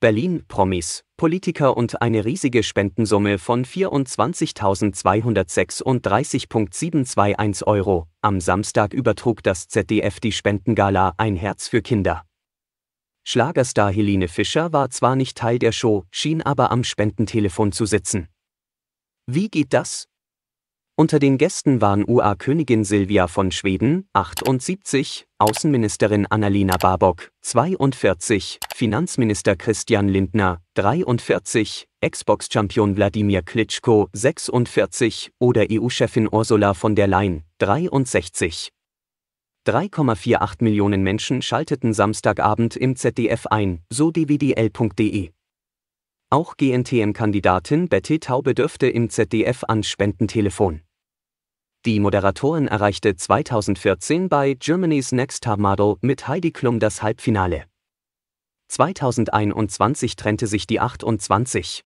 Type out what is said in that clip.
Berlin, Promis, Politiker und eine riesige Spendensumme von 24.236,721 Euro. Am Samstag übertrug das ZDF die Spendengala Ein Herz für Kinder. Schlagerstar Helene Fischer war zwar nicht Teil der Show, schien aber am Spendentelefon zu sitzen. Wie geht das? Unter den Gästen waren UA-Königin Silvia von Schweden, 78, Außenministerin Annalena Baerbock, 42, Finanzminister Christian Lindner, 43, Xbox-Champion Wladimir Klitschko, 46 oder EU-Chefin Ursula von der Leyen, 63. 3,48 Millionen Menschen schalteten Samstagabend im ZDF ein, so dwdl.de. Auch GNTM-Kandidatin Betty Taube dürfte im ZDF ans Spendentelefon. Die Moderatorin erreichte 2014 bei Germany's Next Top Model mit Heidi Klum das Halbfinale. 2021 trennte sich die 28